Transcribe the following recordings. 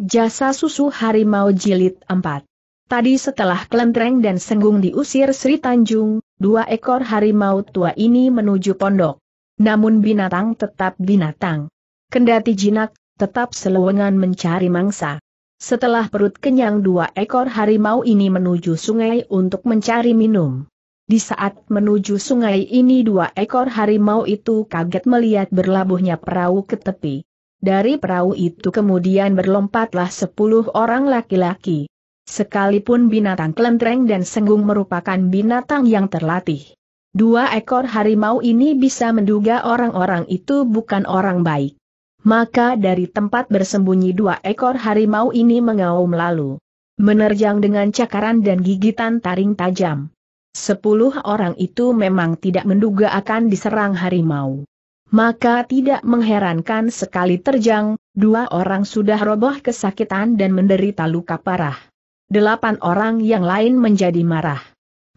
Jasa Susu Harimau Jilid 4 Tadi setelah Kelentreng dan Senggung diusir Sri Tanjung, dua ekor harimau tua ini menuju pondok. Namun binatang tetap binatang. Kendati jinak, tetap selewengan mencari mangsa. Setelah perut kenyang dua ekor harimau ini menuju sungai untuk mencari minum. Di saat menuju sungai ini dua ekor harimau itu kaget melihat berlabuhnya perahu ke tepi. Dari perahu itu kemudian berlompatlah sepuluh orang laki-laki. Sekalipun binatang kelentreng dan senggung merupakan binatang yang terlatih. Dua ekor harimau ini bisa menduga orang-orang itu bukan orang baik. Maka dari tempat bersembunyi dua ekor harimau ini mengaum lalu. Menerjang dengan cakaran dan gigitan taring tajam. Sepuluh orang itu memang tidak menduga akan diserang harimau maka tidak mengherankan sekali terjang, dua orang sudah roboh kesakitan dan menderita luka parah. Delapan orang yang lain menjadi marah.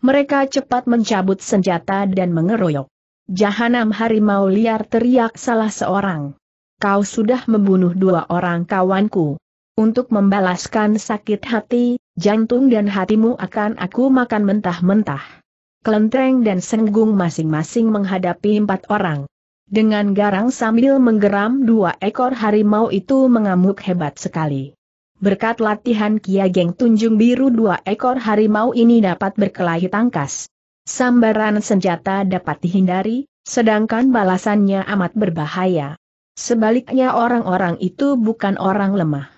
Mereka cepat mencabut senjata dan mengeroyok. Jahanam harimau liar teriak salah seorang. Kau sudah membunuh dua orang kawanku. Untuk membalaskan sakit hati, jantung dan hatimu akan aku makan mentah-mentah. Kelentreng dan Senggung masing-masing menghadapi empat orang. Dengan garang sambil menggeram dua ekor harimau itu mengamuk hebat sekali. Berkat latihan Kia Geng Tunjung Biru dua ekor harimau ini dapat berkelahi tangkas. Sambaran senjata dapat dihindari, sedangkan balasannya amat berbahaya. Sebaliknya orang-orang itu bukan orang lemah.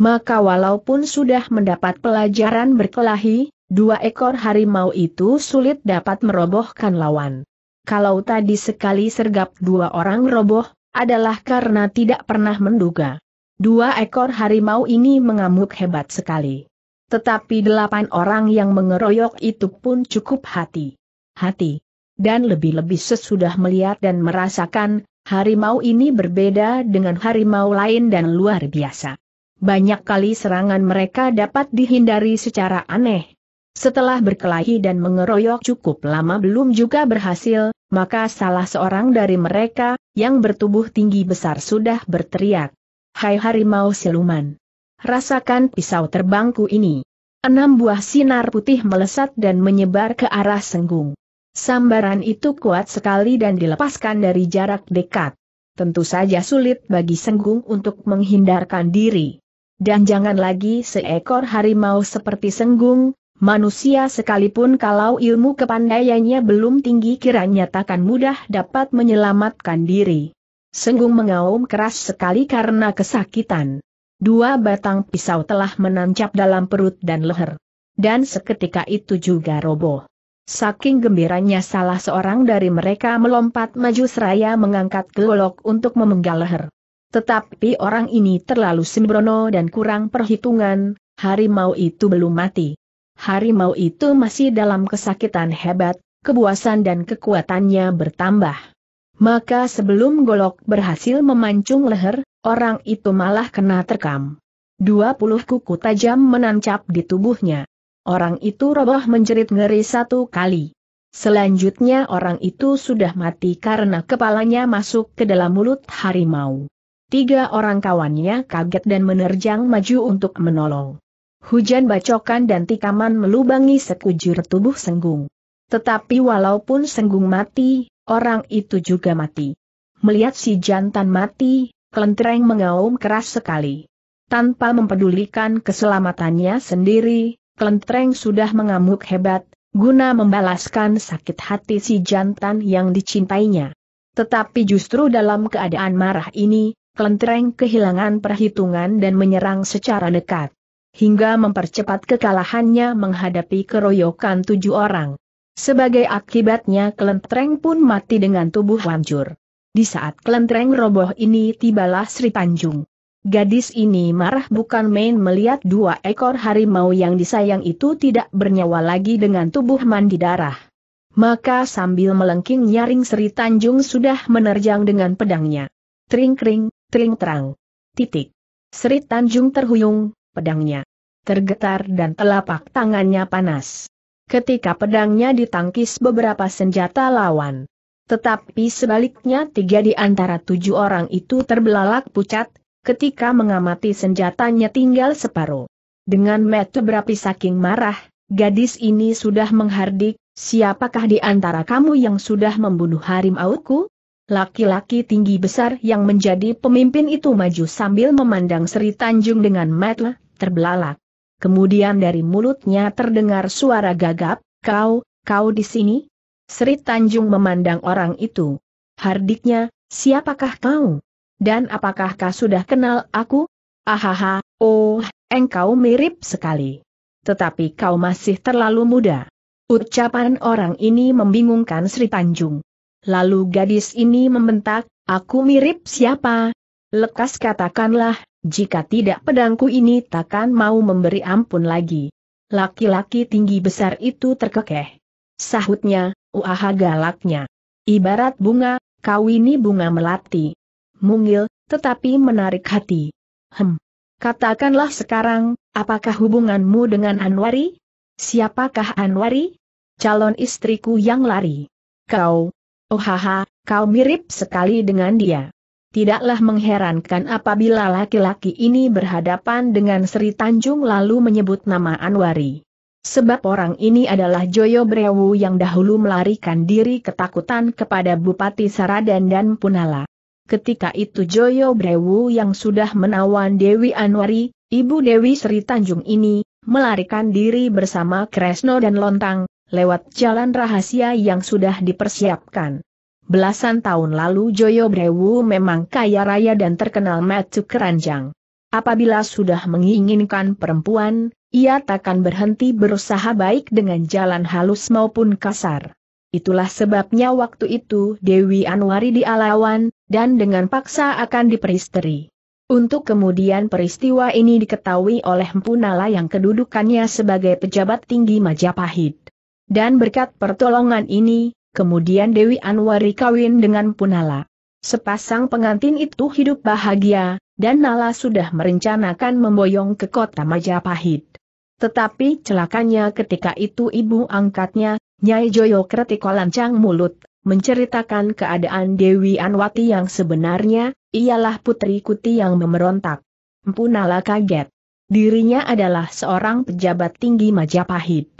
Maka walaupun sudah mendapat pelajaran berkelahi, dua ekor harimau itu sulit dapat merobohkan lawan kalau tadi sekali sergap dua orang roboh, adalah karena tidak pernah menduga. Dua ekor harimau ini mengamuk hebat sekali. Tetapi delapan orang yang mengeroyok itu pun cukup hati-hati. Dan lebih-lebih sesudah melihat dan merasakan, harimau ini berbeda dengan harimau lain dan luar biasa. Banyak kali serangan mereka dapat dihindari secara aneh, setelah berkelahi dan mengeroyok cukup lama belum juga berhasil, maka salah seorang dari mereka, yang bertubuh tinggi besar sudah berteriak. Hai harimau siluman! Rasakan pisau terbangku ini. Enam buah sinar putih melesat dan menyebar ke arah senggung. Sambaran itu kuat sekali dan dilepaskan dari jarak dekat. Tentu saja sulit bagi senggung untuk menghindarkan diri. Dan jangan lagi seekor harimau seperti senggung, Manusia sekalipun kalau ilmu kepandaiannya belum tinggi kiranya takkan mudah dapat menyelamatkan diri. Senggung mengaum keras sekali karena kesakitan. Dua batang pisau telah menancap dalam perut dan leher. Dan seketika itu juga roboh. Saking gembiranya salah seorang dari mereka melompat maju seraya mengangkat golok untuk memenggal leher. Tetapi orang ini terlalu sembrono dan kurang perhitungan, harimau itu belum mati harimau itu masih dalam kesakitan hebat, kebuasan dan kekuatannya bertambah. Maka sebelum golok berhasil memancung leher, orang itu malah kena terkam. Dua puluh kuku tajam menancap di tubuhnya. Orang itu roboh menjerit ngeri satu kali. Selanjutnya orang itu sudah mati karena kepalanya masuk ke dalam mulut harimau. Tiga orang kawannya kaget dan menerjang maju untuk menolong. Hujan bacokan dan tikaman melubangi sekujur tubuh Senggung. Tetapi walaupun Senggung mati, orang itu juga mati. Melihat si jantan mati, kelentreng mengaum keras sekali. Tanpa mempedulikan keselamatannya sendiri, kelentreng sudah mengamuk hebat, guna membalaskan sakit hati si jantan yang dicintainya. Tetapi justru dalam keadaan marah ini, kelentreng kehilangan perhitungan dan menyerang secara dekat hingga mempercepat kekalahannya menghadapi keroyokan tujuh orang. Sebagai akibatnya Kelentreng pun mati dengan tubuh hancur. Di saat Kelentreng roboh ini tibalah Sri Tanjung. Gadis ini marah bukan main melihat dua ekor harimau yang disayang itu tidak bernyawa lagi dengan tubuh mandi darah. Maka sambil melengking nyaring Sri Tanjung sudah menerjang dengan pedangnya. Tring-kring, tring-terang. Titik. Sri Tanjung terhuyung, pedangnya tergetar dan telapak tangannya panas. Ketika pedangnya ditangkis beberapa senjata lawan. Tetapi sebaliknya tiga di antara tujuh orang itu terbelalak pucat, ketika mengamati senjatanya tinggal separuh. Dengan mata berapi saking marah, gadis ini sudah menghardik, siapakah di antara kamu yang sudah membunuh harimauku? Laki-laki tinggi besar yang menjadi pemimpin itu maju sambil memandang Sri Tanjung dengan mata terbelalak kemudian dari mulutnya terdengar suara gagap, kau, kau di sini? Sri Tanjung memandang orang itu. Hardiknya, siapakah kau? Dan apakah kau sudah kenal aku? Ahaha, oh, engkau mirip sekali. Tetapi kau masih terlalu muda. Ucapan orang ini membingungkan Sri Tanjung. Lalu gadis ini membentak, aku mirip siapa? Lekas katakanlah, jika tidak pedangku ini takkan mau memberi ampun lagi. Laki-laki tinggi besar itu terkekeh. Sahutnya, uaha galaknya. Ibarat bunga, kau ini bunga melati. Mungil, tetapi menarik hati. Hem. Katakanlah sekarang, apakah hubunganmu dengan Anwari? Siapakah Anwari? Calon istriku yang lari. Kau. Oh haha, kau mirip sekali dengan dia. Tidaklah mengherankan apabila laki-laki ini berhadapan dengan Sri Tanjung lalu menyebut nama Anwari. Sebab orang ini adalah Joyo Brewu yang dahulu melarikan diri ketakutan kepada Bupati Saradan dan Punala. Ketika itu Joyo Brewu yang sudah menawan Dewi Anwari, ibu Dewi Sri Tanjung ini, melarikan diri bersama Kresno dan Lontang, lewat jalan rahasia yang sudah dipersiapkan. Belasan tahun lalu Joyo Brewu memang kaya raya dan terkenal metu keranjang. Apabila sudah menginginkan perempuan, ia takkan berhenti berusaha baik dengan jalan halus maupun kasar. Itulah sebabnya waktu itu Dewi Anwari dialawan, dan dengan paksa akan diperisteri. Untuk kemudian peristiwa ini diketahui oleh Mpunala yang kedudukannya sebagai pejabat tinggi Majapahit. Dan berkat pertolongan ini, Kemudian Dewi Anwari kawin dengan Punala. Sepasang pengantin itu hidup bahagia, dan Nala sudah merencanakan memboyong ke kota Majapahit. Tetapi celakanya ketika itu ibu angkatnya, Nyai Joyo Kretiko lancang mulut, menceritakan keadaan Dewi Anwati yang sebenarnya, ialah putri Kuti yang memberontak. Mpunala kaget. Dirinya adalah seorang pejabat tinggi Majapahit.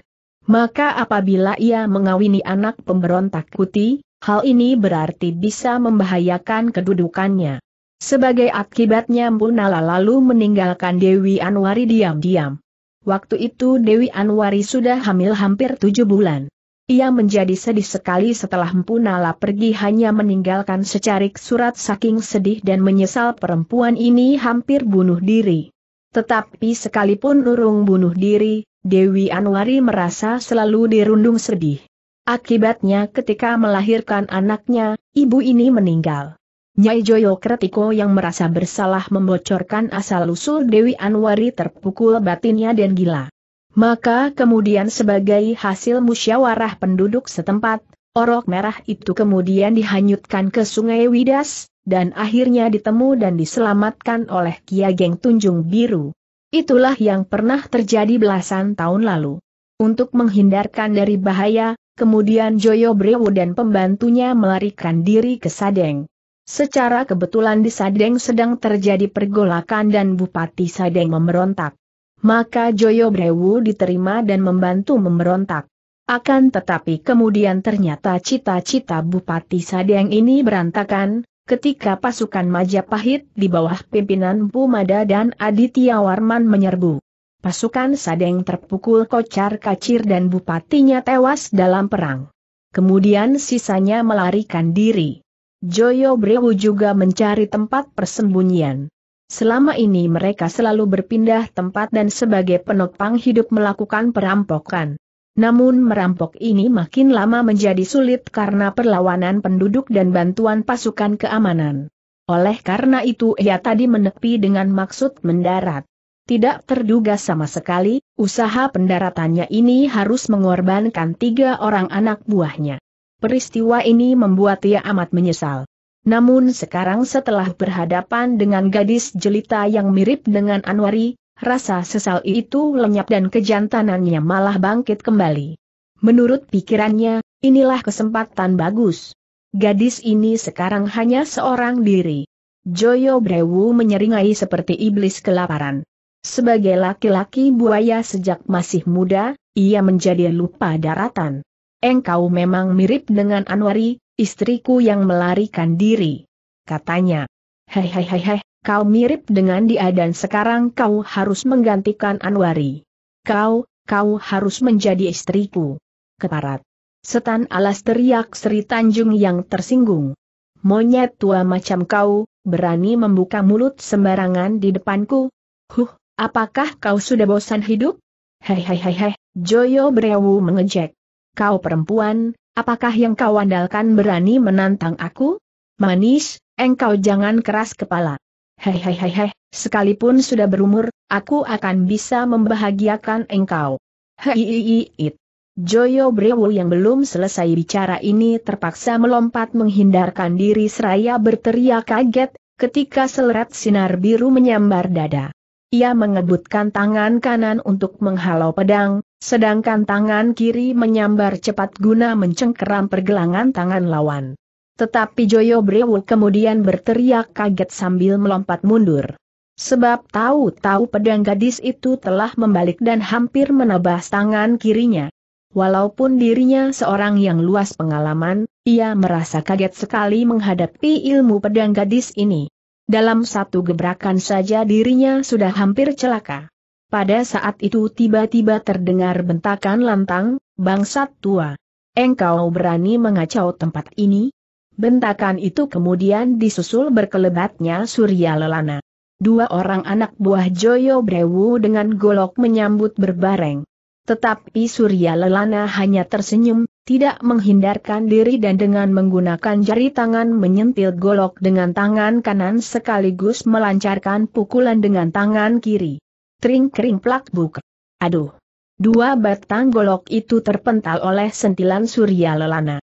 Maka apabila ia mengawini anak pemberontak kuti, hal ini berarti bisa membahayakan kedudukannya. Sebagai akibatnya Munala lalu meninggalkan Dewi Anwari diam-diam. Waktu itu Dewi Anwari sudah hamil hampir tujuh bulan. Ia menjadi sedih sekali setelah Mpunala pergi hanya meninggalkan secarik surat saking sedih dan menyesal perempuan ini hampir bunuh diri. Tetapi sekalipun Nurung bunuh diri, Dewi Anwari merasa selalu dirundung sedih. Akibatnya ketika melahirkan anaknya, ibu ini meninggal. Nyai Joyo Kretiko yang merasa bersalah membocorkan asal-usul Dewi Anwari terpukul batinnya dan gila. Maka kemudian sebagai hasil musyawarah penduduk setempat, orok merah itu kemudian dihanyutkan ke sungai Widas, dan akhirnya ditemu dan diselamatkan oleh Kia Geng Tunjung Biru. Itulah yang pernah terjadi belasan tahun lalu. Untuk menghindarkan dari bahaya, kemudian Joyo Brewo dan pembantunya melarikan diri ke Sadeng. Secara kebetulan di Sadeng sedang terjadi pergolakan dan Bupati Sadeng memberontak. Maka Joyo Brewu diterima dan membantu memberontak. Akan tetapi kemudian ternyata cita-cita Bupati Sadeng ini berantakan, ketika pasukan Majapahit di bawah pimpinan Pumada dan Aditya Warman menyerbu. Pasukan Sadeng terpukul kocar kacir dan bupatinya tewas dalam perang. Kemudian sisanya melarikan diri. Joyo Brewu juga mencari tempat persembunyian. Selama ini mereka selalu berpindah tempat dan sebagai penopang hidup melakukan perampokan. Namun merampok ini makin lama menjadi sulit karena perlawanan penduduk dan bantuan pasukan keamanan. Oleh karena itu ia tadi menepi dengan maksud mendarat. Tidak terduga sama sekali, usaha pendaratannya ini harus mengorbankan tiga orang anak buahnya. Peristiwa ini membuat ia amat menyesal. Namun sekarang setelah berhadapan dengan gadis jelita yang mirip dengan Anwari, Rasa sesal itu lenyap dan kejantanannya malah bangkit kembali. Menurut pikirannya, inilah kesempatan bagus. Gadis ini sekarang hanya seorang diri. Joyo Brewu menyeringai seperti iblis kelaparan. Sebagai laki-laki buaya sejak masih muda, ia menjadi lupa daratan. Engkau memang mirip dengan Anwari, istriku yang melarikan diri. Katanya. Hei hei hei hei, Kau mirip dengan dia dan sekarang kau harus menggantikan Anwari. Kau, kau harus menjadi istriku. Keparat. Setan alas teriak Sri Tanjung yang tersinggung. Monyet tua macam kau, berani membuka mulut sembarangan di depanku. Huh, apakah kau sudah bosan hidup? Hei hei hei hei, Joyo Brewu mengejek. Kau perempuan, apakah yang kau andalkan berani menantang aku? Manis, engkau jangan keras kepala. Hei hei hei hei, sekalipun sudah berumur, aku akan bisa membahagiakan engkau. Hei hei Joyo Brewu yang belum selesai bicara ini terpaksa melompat menghindarkan diri seraya berteriak kaget, ketika seleret sinar biru menyambar dada. Ia mengebutkan tangan kanan untuk menghalau pedang, sedangkan tangan kiri menyambar cepat guna mencengkeram pergelangan tangan lawan. Tetapi Joyo Brewu kemudian berteriak kaget sambil melompat mundur. Sebab tahu-tahu pedang gadis itu telah membalik dan hampir menebas tangan kirinya. Walaupun dirinya seorang yang luas pengalaman, ia merasa kaget sekali menghadapi ilmu pedang gadis ini. Dalam satu gebrakan saja dirinya sudah hampir celaka. Pada saat itu tiba-tiba terdengar bentakan lantang, bangsat tua. Engkau berani mengacau tempat ini? Bentakan itu kemudian disusul berkelebatnya Surya Lelana. Dua orang anak buah Joyo Brewu dengan golok menyambut berbareng. Tetapi Surya Lelana hanya tersenyum, tidak menghindarkan diri dan dengan menggunakan jari tangan menyentil golok dengan tangan kanan sekaligus melancarkan pukulan dengan tangan kiri. Tring-kering plak buk. Aduh! Dua batang golok itu terpental oleh sentilan Surya Lelana.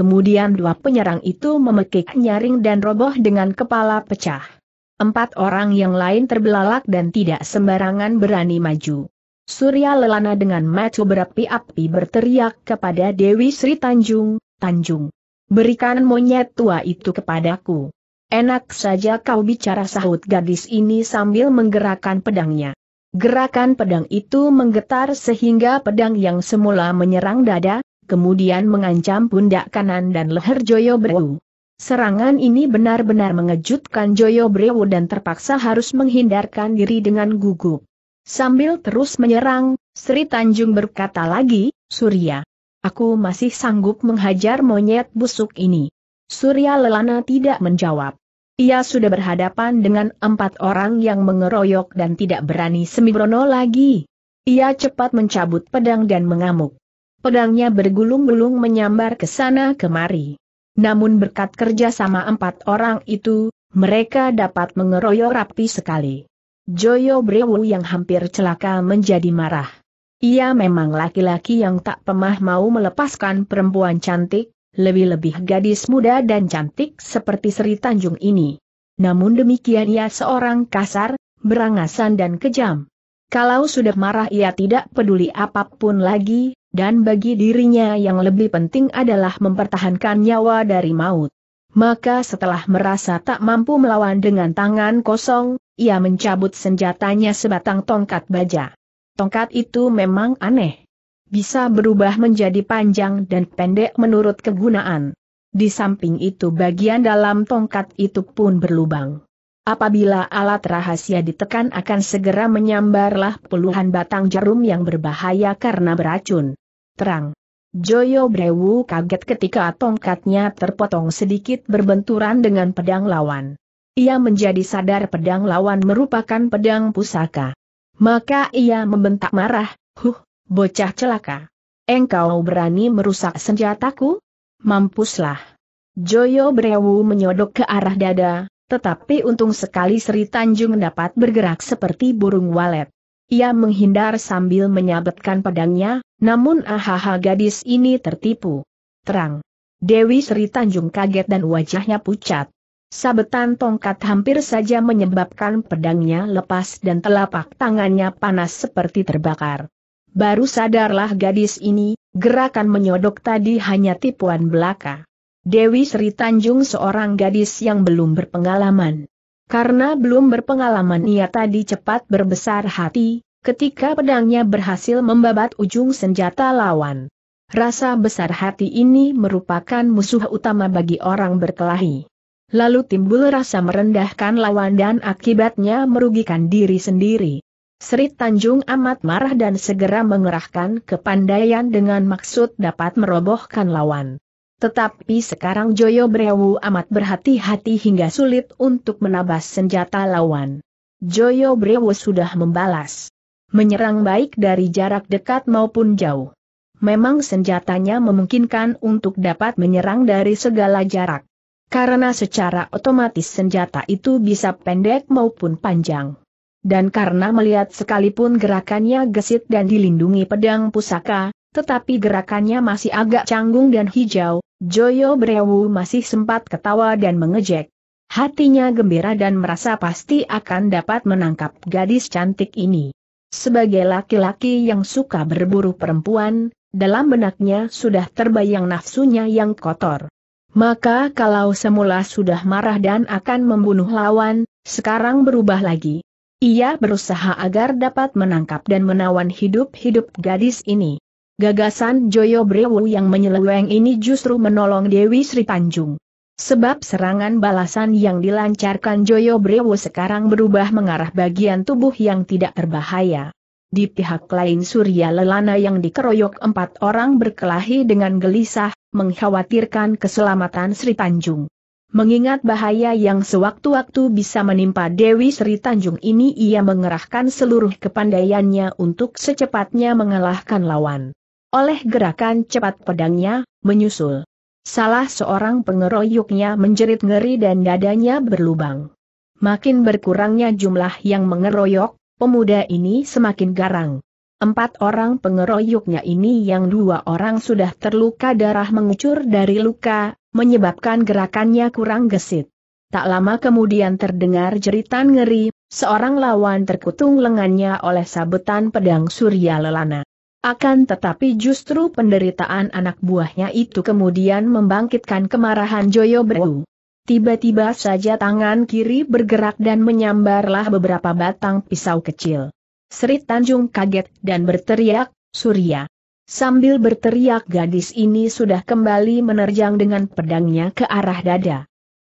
Kemudian dua penyerang itu memekik nyaring dan roboh dengan kepala pecah. Empat orang yang lain terbelalak dan tidak sembarangan berani maju. Surya Lelana dengan mata berapi-api berteriak kepada Dewi Sri Tanjung, Tanjung. Berikan monyet tua itu kepadaku. Enak saja kau bicara sahut gadis ini sambil menggerakkan pedangnya. Gerakan pedang itu menggetar sehingga pedang yang semula menyerang dada, kemudian mengancam pundak kanan dan leher Joyo Brewu. Serangan ini benar-benar mengejutkan Joyo Brewu dan terpaksa harus menghindarkan diri dengan gugup. Sambil terus menyerang, Sri Tanjung berkata lagi, Surya. Aku masih sanggup menghajar monyet busuk ini. Surya Lelana tidak menjawab. Ia sudah berhadapan dengan empat orang yang mengeroyok dan tidak berani Sembrono lagi. Ia cepat mencabut pedang dan mengamuk. Pedangnya bergulung-gulung menyambar ke sana kemari. Namun berkat kerjasama empat orang itu, mereka dapat mengeroyok rapi sekali. Joyo Brewu yang hampir celaka menjadi marah. Ia memang laki-laki yang tak pemah mau melepaskan perempuan cantik, lebih-lebih gadis muda dan cantik seperti Sri Tanjung ini. Namun demikian ia seorang kasar, berangasan dan kejam. Kalau sudah marah ia tidak peduli apapun lagi, dan bagi dirinya yang lebih penting adalah mempertahankan nyawa dari maut. Maka setelah merasa tak mampu melawan dengan tangan kosong, ia mencabut senjatanya sebatang tongkat baja. Tongkat itu memang aneh. Bisa berubah menjadi panjang dan pendek menurut kegunaan. Di samping itu bagian dalam tongkat itu pun berlubang. Apabila alat rahasia ditekan akan segera menyambarlah puluhan batang jarum yang berbahaya karena beracun. Terang. Joyo Brewu kaget ketika tongkatnya terpotong sedikit berbenturan dengan pedang lawan. Ia menjadi sadar pedang lawan merupakan pedang pusaka. Maka ia membentak marah, huh, bocah celaka. Engkau berani merusak senjataku? Mampuslah. Joyo Brewu menyodok ke arah dada, tetapi untung sekali Sri Tanjung dapat bergerak seperti burung walet. Ia menghindar sambil menyabetkan pedangnya, namun ahaha gadis ini tertipu. Terang. Dewi Sri Tanjung kaget dan wajahnya pucat. Sabetan tongkat hampir saja menyebabkan pedangnya lepas dan telapak tangannya panas seperti terbakar. Baru sadarlah gadis ini, gerakan menyodok tadi hanya tipuan belaka. Dewi Sri Tanjung seorang gadis yang belum berpengalaman. Karena belum berpengalaman ia tadi cepat berbesar hati, ketika pedangnya berhasil membabat ujung senjata lawan. Rasa besar hati ini merupakan musuh utama bagi orang berkelahi. Lalu timbul rasa merendahkan lawan dan akibatnya merugikan diri sendiri. Sri Tanjung amat marah dan segera mengerahkan kepandaian dengan maksud dapat merobohkan lawan. Tetapi sekarang Joyo Brewu amat berhati-hati hingga sulit untuk menabas senjata lawan. Joyo Brewu sudah membalas. Menyerang baik dari jarak dekat maupun jauh. Memang senjatanya memungkinkan untuk dapat menyerang dari segala jarak. Karena secara otomatis senjata itu bisa pendek maupun panjang. Dan karena melihat sekalipun gerakannya gesit dan dilindungi pedang pusaka, tetapi gerakannya masih agak canggung dan hijau, Joyo Brewu masih sempat ketawa dan mengejek. Hatinya gembira dan merasa pasti akan dapat menangkap gadis cantik ini. Sebagai laki-laki yang suka berburu perempuan, dalam benaknya sudah terbayang nafsunya yang kotor. Maka kalau semula sudah marah dan akan membunuh lawan, sekarang berubah lagi. Ia berusaha agar dapat menangkap dan menawan hidup-hidup gadis ini. Gagasan Joyo Brewu yang menyeleweng ini justru menolong Dewi Sri Tanjung. Sebab serangan balasan yang dilancarkan Joyo Brewu sekarang berubah mengarah bagian tubuh yang tidak berbahaya. Di pihak lain Surya Lelana yang dikeroyok empat orang berkelahi dengan gelisah, mengkhawatirkan keselamatan Sri Tanjung. Mengingat bahaya yang sewaktu-waktu bisa menimpa Dewi Sri Tanjung ini ia mengerahkan seluruh kepandaiannya untuk secepatnya mengalahkan lawan. Oleh gerakan cepat pedangnya, menyusul. Salah seorang pengeroyoknya menjerit ngeri dan dadanya berlubang. Makin berkurangnya jumlah yang mengeroyok, pemuda ini semakin garang. Empat orang pengeroyoknya ini yang dua orang sudah terluka darah mengucur dari luka, menyebabkan gerakannya kurang gesit. Tak lama kemudian terdengar jeritan ngeri, seorang lawan terkutung lengannya oleh sabetan pedang surya lelana. Akan tetapi justru penderitaan anak buahnya itu kemudian membangkitkan kemarahan Joyo Beru. Tiba-tiba saja tangan kiri bergerak dan menyambarlah beberapa batang pisau kecil. Sri Tanjung kaget dan berteriak, Surya. Sambil berteriak gadis ini sudah kembali menerjang dengan pedangnya ke arah dada.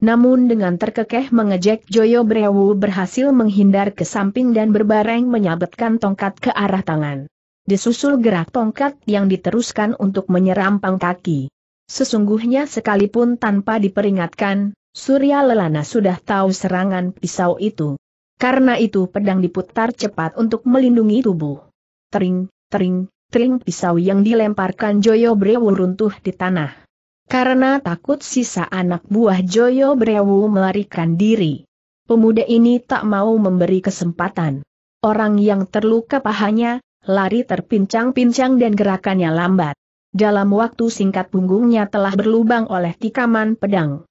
Namun dengan terkekeh mengejek Joyo Brewu berhasil menghindar ke samping dan berbareng menyabetkan tongkat ke arah tangan disusul gerak tongkat yang diteruskan untuk menyerampang kaki. Sesungguhnya sekalipun tanpa diperingatkan, Surya Lelana sudah tahu serangan pisau itu. Karena itu pedang diputar cepat untuk melindungi tubuh. Tering, tering, tering pisau yang dilemparkan Joyo Brewu runtuh di tanah. Karena takut sisa anak buah Joyo Brewu melarikan diri. Pemuda ini tak mau memberi kesempatan. Orang yang terluka pahanya, lari terpincang-pincang dan gerakannya lambat. Dalam waktu singkat punggungnya telah berlubang oleh tikaman pedang.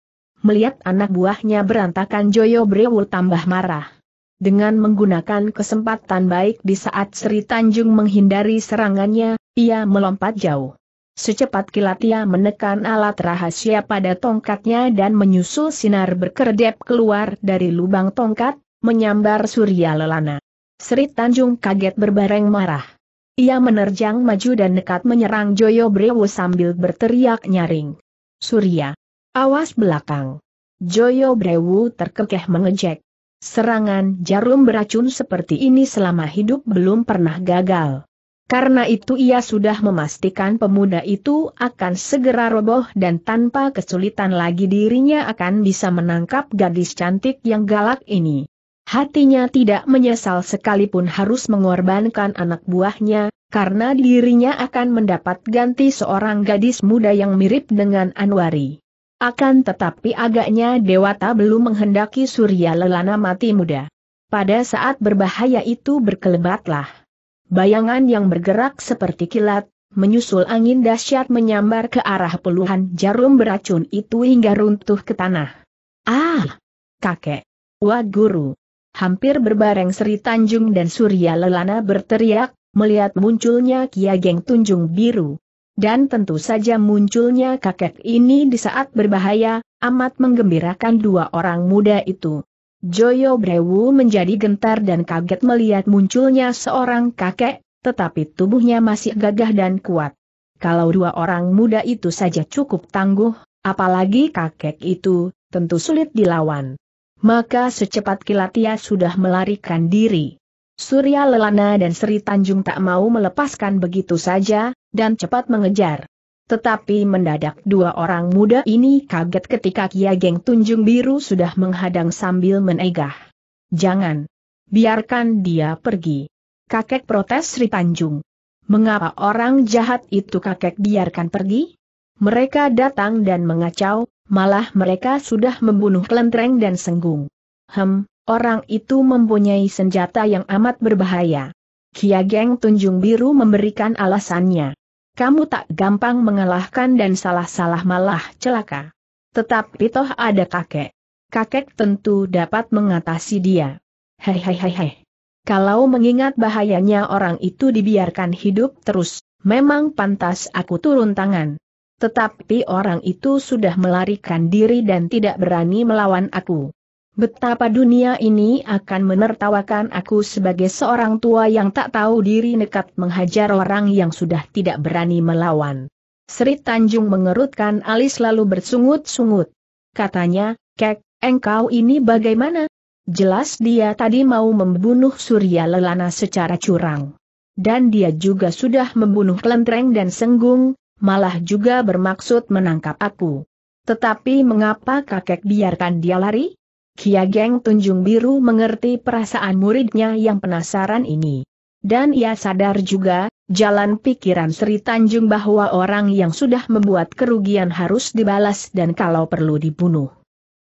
Melihat anak buahnya berantakan Joyo Brewu tambah marah. Dengan menggunakan kesempatan baik di saat Sri Tanjung menghindari serangannya, ia melompat jauh. Secepat kilat ia menekan alat rahasia pada tongkatnya dan menyusul sinar berkedip keluar dari lubang tongkat, menyambar Surya Lelana. Sri Tanjung kaget berbareng marah. Ia menerjang maju dan nekat menyerang Joyo Brewo sambil berteriak nyaring. Surya! Awas belakang! Joyo Brewo terkekeh mengejek. Serangan jarum beracun seperti ini selama hidup belum pernah gagal. Karena itu ia sudah memastikan pemuda itu akan segera roboh dan tanpa kesulitan lagi dirinya akan bisa menangkap gadis cantik yang galak ini. Hatinya tidak menyesal sekalipun harus mengorbankan anak buahnya, karena dirinya akan mendapat ganti seorang gadis muda yang mirip dengan Anwari. Akan tetapi agaknya Dewata belum menghendaki Surya Lelana mati muda. Pada saat berbahaya itu berkelebatlah. Bayangan yang bergerak seperti kilat, menyusul angin dahsyat menyambar ke arah puluhan jarum beracun itu hingga runtuh ke tanah. Ah! Kakek! Wah guru! Hampir berbareng Sri Tanjung dan Surya Lelana berteriak, melihat munculnya Kia Geng Tunjung Biru. Dan tentu saja munculnya kakek ini di saat berbahaya, amat menggembirakan dua orang muda itu. Joyo Brewu menjadi gentar dan kaget melihat munculnya seorang kakek, tetapi tubuhnya masih gagah dan kuat. Kalau dua orang muda itu saja cukup tangguh, apalagi kakek itu, tentu sulit dilawan maka secepat kilat ia sudah melarikan diri. Surya Lelana dan Sri Tanjung tak mau melepaskan begitu saja, dan cepat mengejar. Tetapi mendadak dua orang muda ini kaget ketika Kia Geng Tunjung Biru sudah menghadang sambil menegah. Jangan. Biarkan dia pergi. Kakek protes Sri Tanjung. Mengapa orang jahat itu kakek biarkan pergi? Mereka datang dan mengacau, malah mereka sudah membunuh kelentreng dan Senggung. Hem, orang itu mempunyai senjata yang amat berbahaya. Kia Geng Tunjung Biru memberikan alasannya. Kamu tak gampang mengalahkan dan salah-salah malah celaka. Tetapi toh ada kakek. Kakek tentu dapat mengatasi dia. Hei hei hei hei. Kalau mengingat bahayanya orang itu dibiarkan hidup terus, memang pantas aku turun tangan. Tetapi orang itu sudah melarikan diri dan tidak berani melawan aku. Betapa dunia ini akan menertawakan aku sebagai seorang tua yang tak tahu diri nekat menghajar orang yang sudah tidak berani melawan. Sri Tanjung mengerutkan alis lalu bersungut-sungut. Katanya, Kek, engkau ini bagaimana? Jelas dia tadi mau membunuh Surya Lelana secara curang. Dan dia juga sudah membunuh Lentreng dan Senggung, malah juga bermaksud menangkap aku. Tetapi mengapa kakek biarkan dia lari? Kia Geng Tunjung Biru mengerti perasaan muridnya yang penasaran ini. Dan ia sadar juga, jalan pikiran Sri Tanjung bahwa orang yang sudah membuat kerugian harus dibalas dan kalau perlu dibunuh.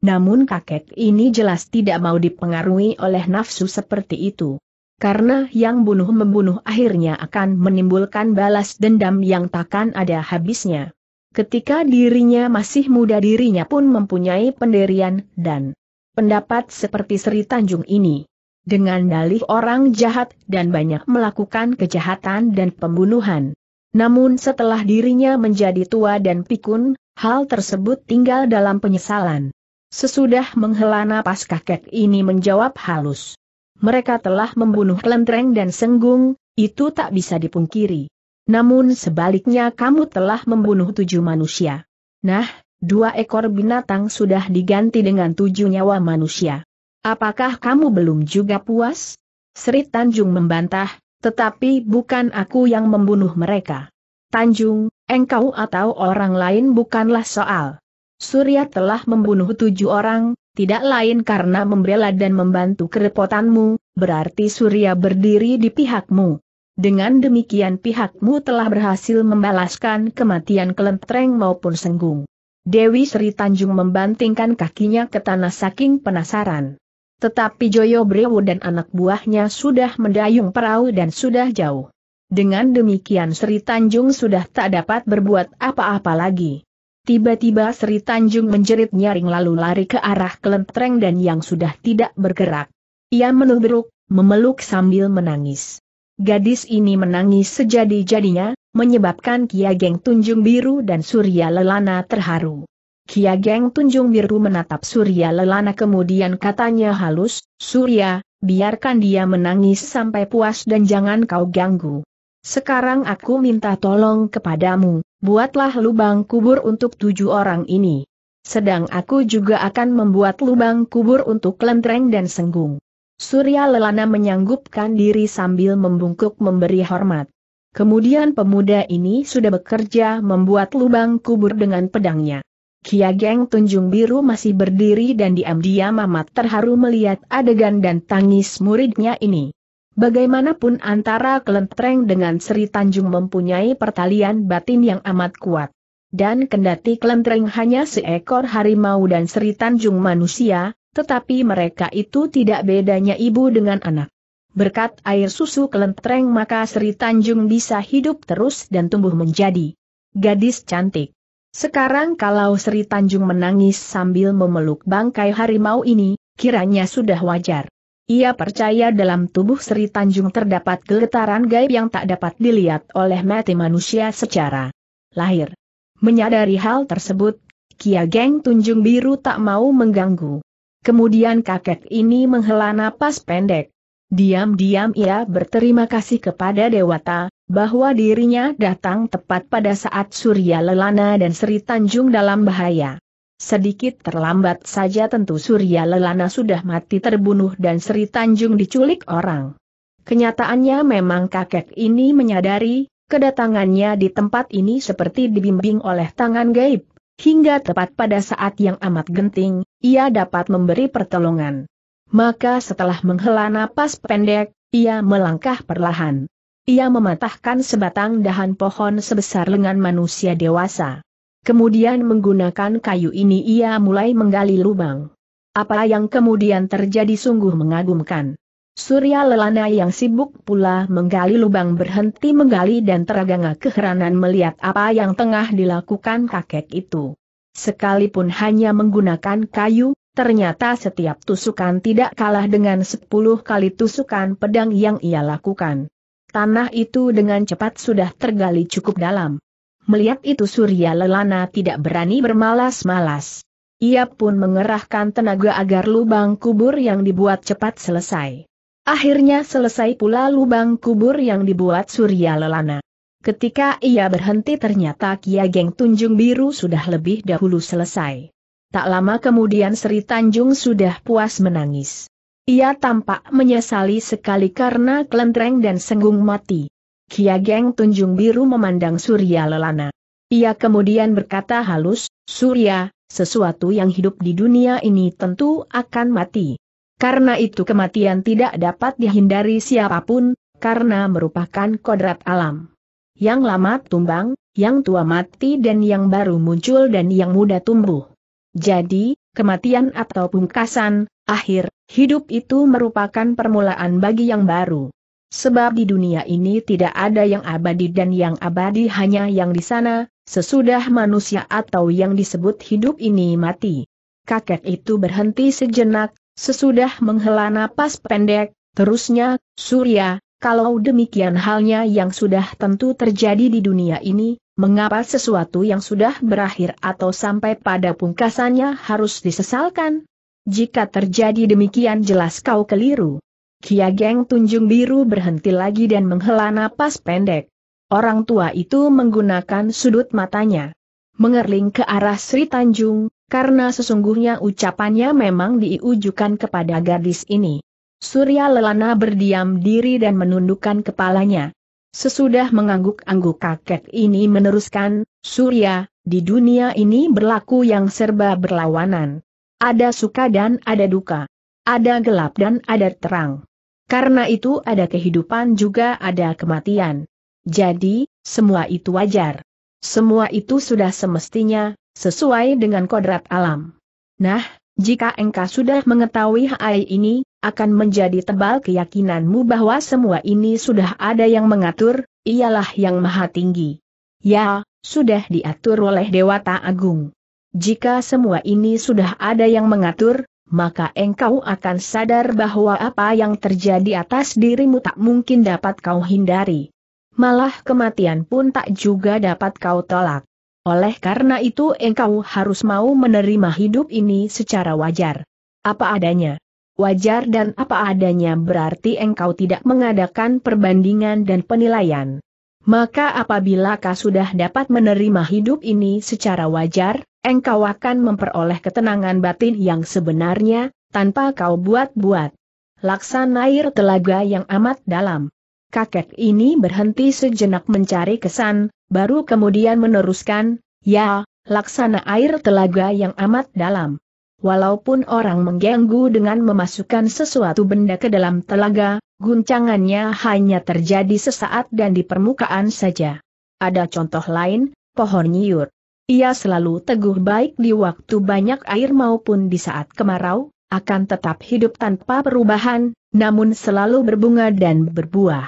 Namun kakek ini jelas tidak mau dipengaruhi oleh nafsu seperti itu karena yang bunuh-membunuh akhirnya akan menimbulkan balas dendam yang takkan ada habisnya. Ketika dirinya masih muda dirinya pun mempunyai pendirian dan pendapat seperti Sri Tanjung ini. Dengan dalih orang jahat dan banyak melakukan kejahatan dan pembunuhan. Namun setelah dirinya menjadi tua dan pikun, hal tersebut tinggal dalam penyesalan. Sesudah menghela napas kakek ini menjawab halus mereka telah membunuh Klentreng dan Senggung, itu tak bisa dipungkiri. Namun sebaliknya kamu telah membunuh tujuh manusia. Nah, dua ekor binatang sudah diganti dengan tujuh nyawa manusia. Apakah kamu belum juga puas? Sri Tanjung membantah, tetapi bukan aku yang membunuh mereka. Tanjung, engkau atau orang lain bukanlah soal. Surya telah membunuh tujuh orang, tidak lain karena membela dan membantu kerepotanmu, berarti Surya berdiri di pihakmu. Dengan demikian pihakmu telah berhasil membalaskan kematian kelentreng maupun senggung. Dewi Sri Tanjung membantingkan kakinya ke tanah saking penasaran. Tetapi Joyo Brewo dan anak buahnya sudah mendayung perahu dan sudah jauh. Dengan demikian Sri Tanjung sudah tak dapat berbuat apa-apa lagi. Tiba-tiba Sri Tanjung menjerit nyaring lalu lari ke arah kelentreng dan yang sudah tidak bergerak. Ia menubruk, memeluk sambil menangis. Gadis ini menangis sejadi-jadinya, menyebabkan Kia Geng Tunjung Biru dan Surya Lelana terharu. Kia Geng Tunjung Biru menatap Surya Lelana kemudian katanya halus, Surya, biarkan dia menangis sampai puas dan jangan kau ganggu. Sekarang aku minta tolong kepadamu, buatlah lubang kubur untuk tujuh orang ini. Sedang aku juga akan membuat lubang kubur untuk lentreng dan senggung. Surya Lelana menyanggupkan diri sambil membungkuk memberi hormat. Kemudian pemuda ini sudah bekerja membuat lubang kubur dengan pedangnya. Geng Tunjung Biru masih berdiri dan diam-diam amat terharu melihat adegan dan tangis muridnya ini. Bagaimanapun antara Kelentreng dengan Sri Tanjung mempunyai pertalian batin yang amat kuat. Dan kendati Kelentreng hanya seekor harimau dan Sri Tanjung manusia, tetapi mereka itu tidak bedanya ibu dengan anak. Berkat air susu kelentreng maka Sri Tanjung bisa hidup terus dan tumbuh menjadi gadis cantik. Sekarang kalau Sri Tanjung menangis sambil memeluk bangkai harimau ini, kiranya sudah wajar. Ia percaya dalam tubuh Sri Tanjung terdapat getaran gaib yang tak dapat dilihat oleh mati manusia secara lahir. Menyadari hal tersebut, Kia Geng Tunjung Biru tak mau mengganggu. Kemudian kakek ini menghela napas pendek. Diam-diam ia berterima kasih kepada Dewata, bahwa dirinya datang tepat pada saat Surya Lelana dan Sri Tanjung dalam bahaya. Sedikit terlambat saja tentu Surya Lelana sudah mati terbunuh dan Sri Tanjung diculik orang. Kenyataannya memang kakek ini menyadari, kedatangannya di tempat ini seperti dibimbing oleh tangan gaib. Hingga tepat pada saat yang amat genting, ia dapat memberi pertolongan. Maka setelah menghela napas pendek, ia melangkah perlahan. Ia mematahkan sebatang dahan pohon sebesar lengan manusia dewasa. Kemudian menggunakan kayu ini ia mulai menggali lubang. Apa yang kemudian terjadi sungguh mengagumkan. Surya Lelana yang sibuk pula menggali lubang berhenti menggali dan teraganga keheranan melihat apa yang tengah dilakukan kakek itu. Sekalipun hanya menggunakan kayu, ternyata setiap tusukan tidak kalah dengan sepuluh kali tusukan pedang yang ia lakukan. Tanah itu dengan cepat sudah tergali cukup dalam. Melihat itu Surya Lelana tidak berani bermalas-malas. Ia pun mengerahkan tenaga agar lubang kubur yang dibuat cepat selesai. Akhirnya selesai pula lubang kubur yang dibuat Surya Lelana. Ketika ia berhenti ternyata Kia Geng Tunjung Biru sudah lebih dahulu selesai. Tak lama kemudian Sri Tanjung sudah puas menangis. Ia tampak menyesali sekali karena kelentreng dan senggung mati. Kia geng Tunjung Biru memandang Surya Lelana. Ia kemudian berkata halus, Surya, sesuatu yang hidup di dunia ini tentu akan mati. Karena itu kematian tidak dapat dihindari siapapun, karena merupakan kodrat alam. Yang lama tumbang, yang tua mati dan yang baru muncul dan yang muda tumbuh. Jadi, kematian atau pungkasan, akhir, hidup itu merupakan permulaan bagi yang baru. Sebab di dunia ini tidak ada yang abadi dan yang abadi hanya yang di sana, sesudah manusia atau yang disebut hidup ini mati. Kakek itu berhenti sejenak, sesudah menghela napas pendek, terusnya, Surya, kalau demikian halnya yang sudah tentu terjadi di dunia ini, mengapa sesuatu yang sudah berakhir atau sampai pada pungkasannya harus disesalkan? Jika terjadi demikian jelas kau keliru. Kia Geng Tunjung Biru berhenti lagi dan menghela napas pendek. Orang tua itu menggunakan sudut matanya. Mengerling ke arah Sri Tanjung, karena sesungguhnya ucapannya memang diujukan kepada gadis ini. Surya Lelana berdiam diri dan menundukkan kepalanya. Sesudah mengangguk-angguk kakek ini meneruskan, Surya, di dunia ini berlaku yang serba berlawanan. Ada suka dan ada duka. Ada gelap dan ada terang. Karena itu ada kehidupan juga ada kematian. Jadi, semua itu wajar. Semua itu sudah semestinya, sesuai dengan kodrat alam. Nah, jika engkau sudah mengetahui hal ini, akan menjadi tebal keyakinanmu bahwa semua ini sudah ada yang mengatur, ialah yang maha tinggi. Ya, sudah diatur oleh Dewata Agung. Jika semua ini sudah ada yang mengatur, maka engkau akan sadar bahwa apa yang terjadi atas dirimu tak mungkin dapat kau hindari. Malah kematian pun tak juga dapat kau tolak. Oleh karena itu engkau harus mau menerima hidup ini secara wajar. Apa adanya. Wajar dan apa adanya berarti engkau tidak mengadakan perbandingan dan penilaian. Maka apabila kau sudah dapat menerima hidup ini secara wajar, engkau akan memperoleh ketenangan batin yang sebenarnya, tanpa kau buat-buat. Laksana air telaga yang amat dalam. Kakek ini berhenti sejenak mencari kesan, baru kemudian meneruskan, ya, laksana air telaga yang amat dalam. Walaupun orang mengganggu dengan memasukkan sesuatu benda ke dalam telaga, guncangannya hanya terjadi sesaat dan di permukaan saja. Ada contoh lain, pohon nyiur. Ia selalu teguh baik di waktu banyak air maupun di saat kemarau, akan tetap hidup tanpa perubahan, namun selalu berbunga dan berbuah.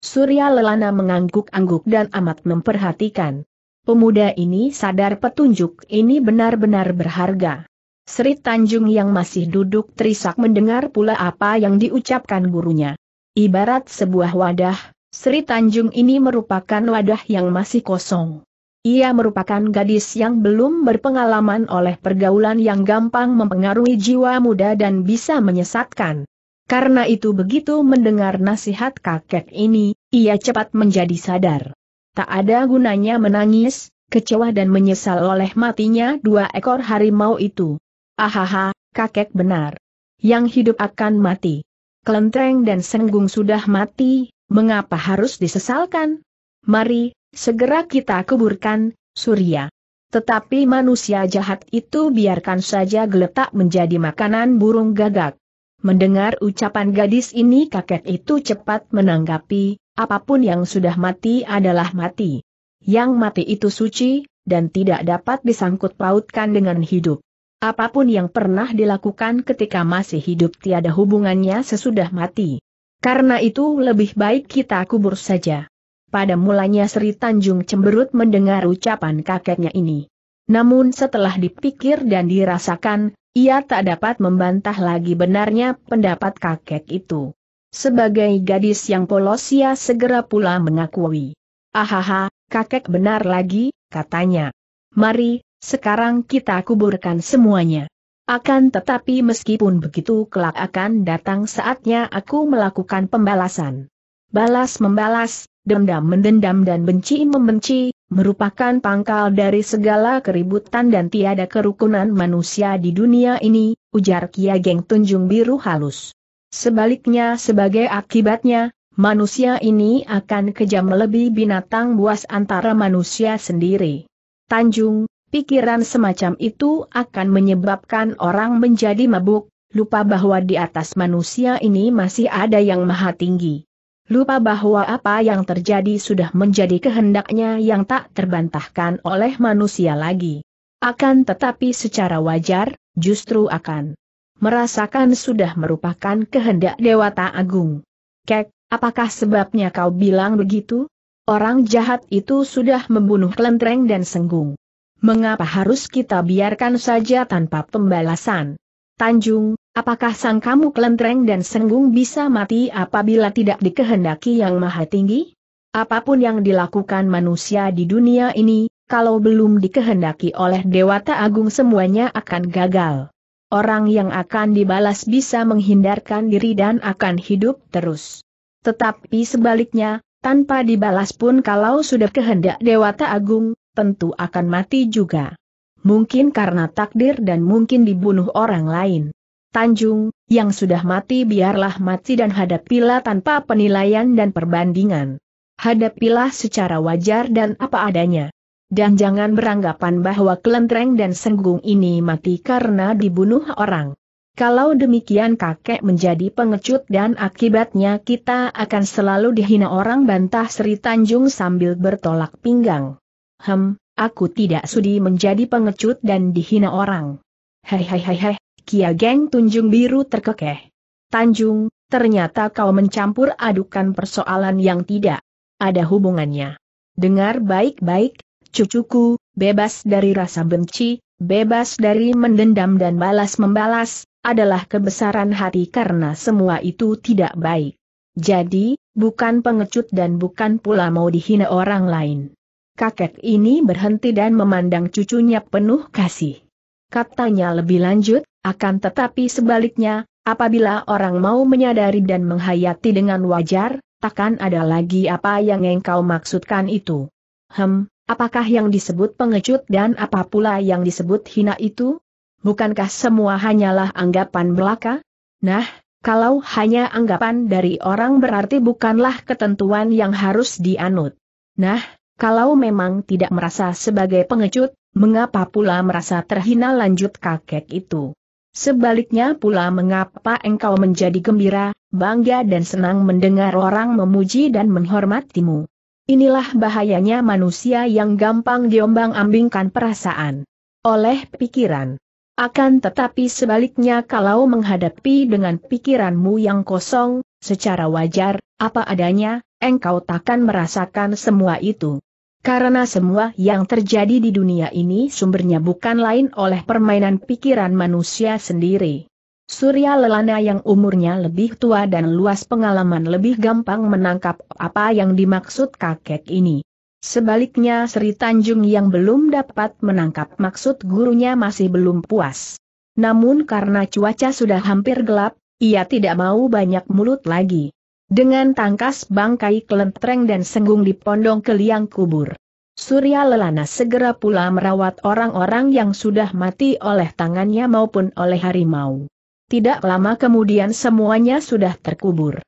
Surya Lelana mengangguk-angguk dan amat memperhatikan. Pemuda ini sadar petunjuk ini benar-benar berharga. Sri Tanjung yang masih duduk terisak mendengar pula apa yang diucapkan gurunya. Ibarat sebuah wadah, Sri Tanjung ini merupakan wadah yang masih kosong. Ia merupakan gadis yang belum berpengalaman oleh pergaulan yang gampang mempengaruhi jiwa muda dan bisa menyesatkan. Karena itu begitu mendengar nasihat kakek ini, ia cepat menjadi sadar. Tak ada gunanya menangis, kecewa dan menyesal oleh matinya dua ekor harimau itu. Ahaha, kakek benar. Yang hidup akan mati. Kelenteng dan Senggung sudah mati, mengapa harus disesalkan? Mari, segera kita kuburkan, Surya. Tetapi manusia jahat itu biarkan saja geletak menjadi makanan burung gagak. Mendengar ucapan gadis ini kakek itu cepat menanggapi, apapun yang sudah mati adalah mati. Yang mati itu suci, dan tidak dapat disangkut pautkan dengan hidup. Apapun yang pernah dilakukan ketika masih hidup tiada hubungannya sesudah mati. Karena itu lebih baik kita kubur saja. Pada mulanya Sri Tanjung cemberut mendengar ucapan kakeknya ini. Namun setelah dipikir dan dirasakan, ia tak dapat membantah lagi benarnya pendapat kakek itu. Sebagai gadis yang polos ia segera pula mengakui. Ahaha, kakek benar lagi, katanya. Mari, sekarang kita kuburkan semuanya. Akan tetapi meskipun begitu kelak akan datang saatnya aku melakukan pembalasan. Balas membalas, dendam mendendam dan benci membenci, merupakan pangkal dari segala keributan dan tiada kerukunan manusia di dunia ini, ujar Kia Geng Tunjung Biru halus. Sebaliknya sebagai akibatnya, manusia ini akan kejam lebih binatang buas antara manusia sendiri. Tanjung, Pikiran semacam itu akan menyebabkan orang menjadi mabuk, lupa bahwa di atas manusia ini masih ada yang maha tinggi. Lupa bahwa apa yang terjadi sudah menjadi kehendaknya yang tak terbantahkan oleh manusia lagi. Akan tetapi secara wajar, justru akan merasakan sudah merupakan kehendak Dewata Agung. Kek, apakah sebabnya kau bilang begitu? Orang jahat itu sudah membunuh kelentreng dan Senggung. Mengapa harus kita biarkan saja tanpa pembalasan? Tanjung, apakah sang kamu kelentreng dan senggung bisa mati apabila tidak dikehendaki yang maha tinggi? Apapun yang dilakukan manusia di dunia ini, kalau belum dikehendaki oleh Dewata Agung semuanya akan gagal. Orang yang akan dibalas bisa menghindarkan diri dan akan hidup terus. Tetapi sebaliknya, tanpa dibalas pun kalau sudah kehendak Dewata Agung, tentu akan mati juga. Mungkin karena takdir dan mungkin dibunuh orang lain. Tanjung, yang sudah mati biarlah mati dan hadapilah tanpa penilaian dan perbandingan. Hadapilah secara wajar dan apa adanya. Dan jangan beranggapan bahwa kelentreng dan senggung ini mati karena dibunuh orang. Kalau demikian kakek menjadi pengecut dan akibatnya kita akan selalu dihina orang bantah Sri Tanjung sambil bertolak pinggang. Hem, aku tidak sudi menjadi pengecut dan dihina orang. Hei hei hei hei, Kia Geng Tunjung Biru terkekeh. Tanjung, ternyata kau mencampur adukan persoalan yang tidak ada hubungannya. Dengar baik-baik, cucuku, bebas dari rasa benci, bebas dari mendendam dan balas-membalas, adalah kebesaran hati karena semua itu tidak baik. Jadi, bukan pengecut dan bukan pula mau dihina orang lain kakek ini berhenti dan memandang cucunya penuh kasih. Katanya lebih lanjut, akan tetapi sebaliknya, apabila orang mau menyadari dan menghayati dengan wajar, takkan ada lagi apa yang engkau maksudkan itu. Hem, apakah yang disebut pengecut dan apa pula yang disebut hina itu? Bukankah semua hanyalah anggapan belaka? Nah, kalau hanya anggapan dari orang berarti bukanlah ketentuan yang harus dianut. Nah, kalau memang tidak merasa sebagai pengecut, mengapa pula merasa terhina lanjut kakek itu? Sebaliknya pula mengapa engkau menjadi gembira, bangga dan senang mendengar orang memuji dan menghormatimu? Inilah bahayanya manusia yang gampang diombang ambingkan perasaan oleh pikiran. Akan tetapi sebaliknya kalau menghadapi dengan pikiranmu yang kosong, secara wajar, apa adanya, engkau takkan merasakan semua itu. Karena semua yang terjadi di dunia ini sumbernya bukan lain oleh permainan pikiran manusia sendiri. Surya Lelana yang umurnya lebih tua dan luas pengalaman lebih gampang menangkap apa yang dimaksud kakek ini. Sebaliknya Sri Tanjung yang belum dapat menangkap maksud gurunya masih belum puas. Namun karena cuaca sudah hampir gelap, ia tidak mau banyak mulut lagi. Dengan tangkas bangkai kelentreng dan senggung di pondong keliang kubur. Surya Lelana segera pula merawat orang-orang yang sudah mati oleh tangannya maupun oleh harimau. Tidak lama kemudian semuanya sudah terkubur.